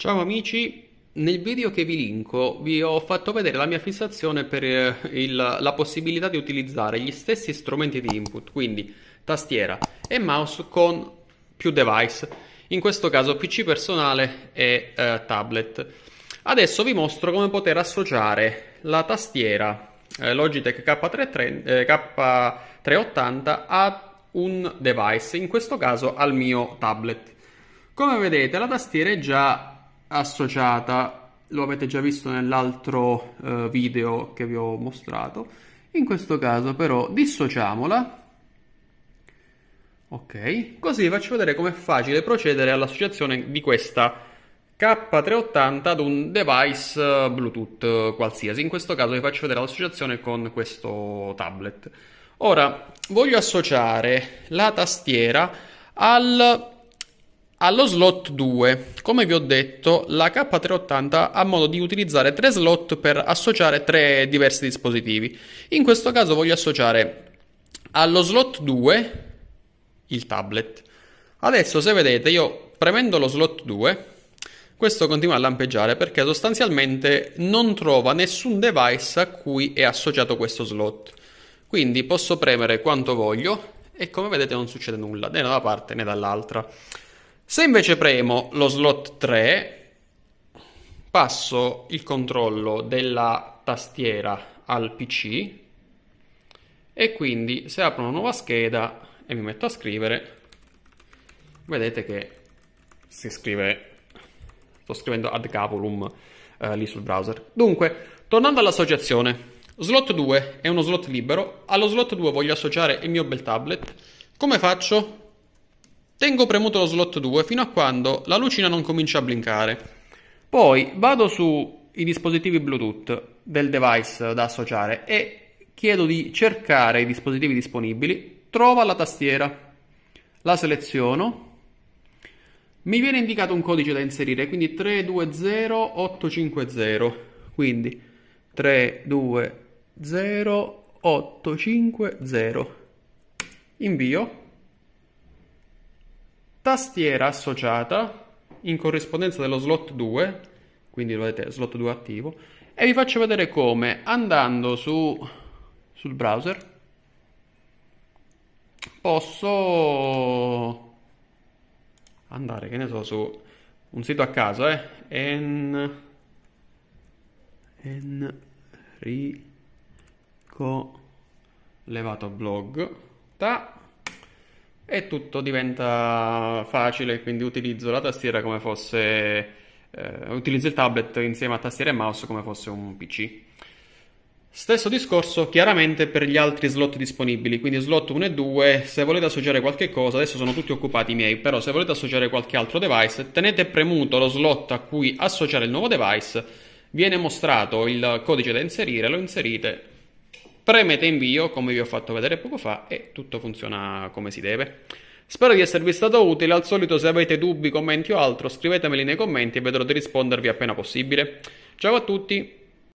Ciao amici, nel video che vi linko vi ho fatto vedere la mia fissazione per eh, il, la possibilità di utilizzare gli stessi strumenti di input, quindi tastiera e mouse con più device, in questo caso PC personale e eh, tablet. Adesso vi mostro come poter associare la tastiera eh, Logitech K3, eh, K380 a un device, in questo caso al mio tablet. Come vedete la tastiera è già associata lo avete già visto nell'altro eh, video che vi ho mostrato in questo caso però dissociamola ok così vi faccio vedere com'è facile procedere all'associazione di questa K380 ad un device eh, Bluetooth qualsiasi. In questo caso vi faccio vedere l'associazione con questo tablet. Ora voglio associare la tastiera al allo slot 2, come vi ho detto, la K380 ha modo di utilizzare tre slot per associare tre diversi dispositivi. In questo caso voglio associare allo slot 2 il tablet. Adesso se vedete io premendo lo slot 2 questo continua a lampeggiare perché sostanzialmente non trova nessun device a cui è associato questo slot. Quindi posso premere quanto voglio e come vedete non succede nulla né da una parte né dall'altra. Se invece premo lo slot 3, passo il controllo della tastiera al PC e quindi se apro una nuova scheda e mi metto a scrivere, vedete che si scrive, sto scrivendo ad capolum eh, lì sul browser. Dunque, tornando all'associazione, slot 2 è uno slot libero, allo slot 2 voglio associare il mio bel tablet, come faccio? Tengo premuto lo slot 2 fino a quando la lucina non comincia a blinkare. Poi vado sui dispositivi Bluetooth del device da associare e chiedo di cercare i dispositivi disponibili, trova la tastiera, la seleziono, mi viene indicato un codice da inserire, quindi 320850, quindi 320850, invio, tastiera associata in corrispondenza dello slot 2, quindi lo vedete slot 2 attivo, e vi faccio vedere come andando su, sul browser posso andare, che ne so, su un sito a caso, eh, en, enrico levato blog, ta, e tutto diventa facile, quindi utilizzo la tastiera come fosse, eh, utilizzo il tablet insieme a tastiera e mouse come fosse un PC. Stesso discorso chiaramente per gli altri slot disponibili, quindi slot 1 e 2, se volete associare qualche cosa, adesso sono tutti occupati i miei, però se volete associare qualche altro device, tenete premuto lo slot a cui associare il nuovo device, viene mostrato il codice da inserire, lo inserite Premete invio, come vi ho fatto vedere poco fa, e tutto funziona come si deve. Spero di esservi stato utile, al solito se avete dubbi, commenti o altro scrivetemeli nei commenti e vedrò di rispondervi appena possibile. Ciao a tutti!